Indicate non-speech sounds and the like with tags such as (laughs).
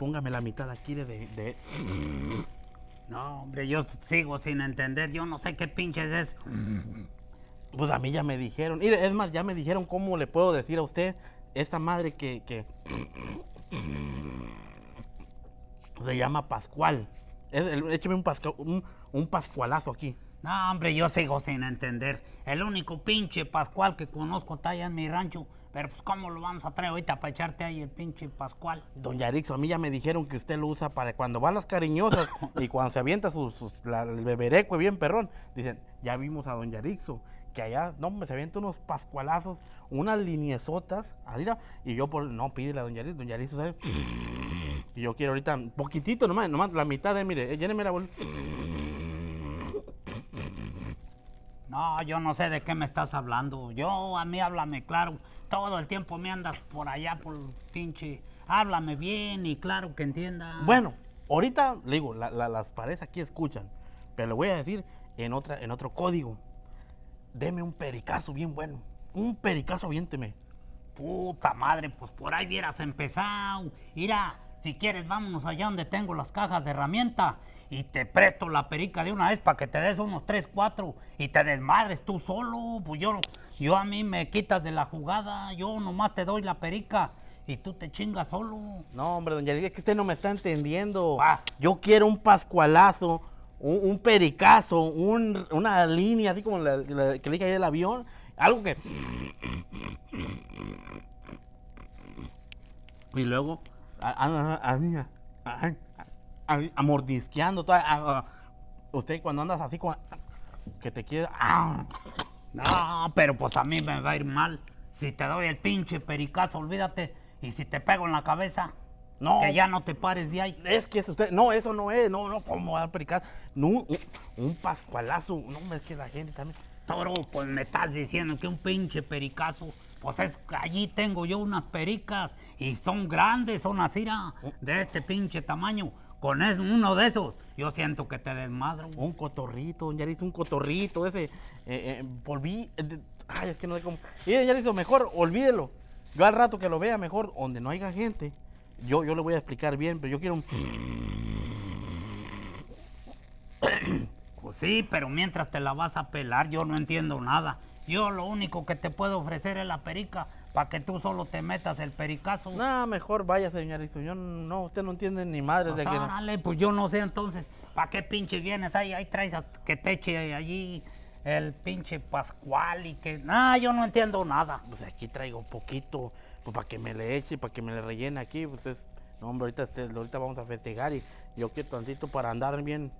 póngame la mitad aquí de, No, hombre, yo sigo sin entender. Yo no sé qué pinche es. Pues a mí ya me dijeron. es más, ya me dijeron cómo le puedo decir a usted esta madre que... Se llama Pascual. écheme un, un pascualazo aquí. No, hombre, yo sigo sin entender. El único pinche Pascual que conozco está allá en mi rancho. Pero pues, ¿cómo lo vamos a traer ahorita para echarte ahí el pinche Pascual? Don Yarixo, a mí ya me dijeron que usted lo usa para cuando van las cariñosas (laughs) y cuando se avienta sus, el bebereco bien perrón. Dicen, ya vimos a Don Yarixo, que allá, no, me se avienta unos pascualazos, unas liniezotas, así, y yo por, no, pídele a Don Yarixo, Don Yarixo, ¿sabes? Y yo quiero ahorita, poquitito nomás, nomás la mitad de, mire, eh, lléneme la bolsa. No, yo no sé de qué me estás hablando. Yo, a mí háblame claro. Todo el tiempo me andas por allá, por pinche. Háblame bien y claro que entienda. Bueno, ahorita le digo, las paredes aquí escuchan, pero le voy a decir en, en otro código. Deme un pericazo bien bueno. Un pericazo, viénteme. Puta madre, pues por ahí hubieras empezado. Mira, si quieres, vámonos allá donde tengo las cajas de herramienta y te presto la perica de una vez para que te des unos tres, cuatro y te desmadres tú solo. Pues yo, yo a mí me quitas de la jugada, yo nomás te doy la perica y tú te chingas solo. No, hombre, doña Lidia, es que usted no me está entendiendo. Yo quiero un pascualazo, un, pericazo, una línea así como la, que le dije ahí del avión. Algo que. Y luego. a amordisqueando. usted cuando andas así que te quiere... Ah, no, pero pues a mí me va a ir mal. Si te doy el pinche pericazo, olvídate. Y si te pego en la cabeza, no. Que ya no te pares de ahí. Es que es usted. No, eso no es. No, no, ¿cómo va a pericazo? un, pascualazo. No, es que la gente también. Toro, pues me estás diciendo que un pinche pericazo. Pues es que allí tengo yo unas pericas y son grandes, son así, de este pinche tamaño con uno de esos, yo siento que te desmadro. Un cotorrito, le Yarizo, un cotorrito, ese, eh, eh, volví, eh, ay, es que no sé cómo. Y le hizo mejor, olvídelo. Yo al rato que lo vea, mejor, donde no haya gente, yo, yo le voy a explicar bien, pero yo quiero un... Pues sí, pero mientras te la vas a pelar, yo no entiendo nada. Yo lo único que te puedo ofrecer es la perica para que tú solo te metas el pericazo. No, mejor vaya, señorito. Yo no, usted no entiende ni madre de pues que. pues yo no sé entonces, ¿para qué pinche vienes ahí? Ahí traes a que te eche allí el pinche Pascual y que. No, yo no entiendo nada. Pues aquí traigo poquito, pues para que me le eche, para que me le rellene aquí, pues No, hombre, ahorita, este, ahorita vamos a festejar y yo quiero tantito para andar bien.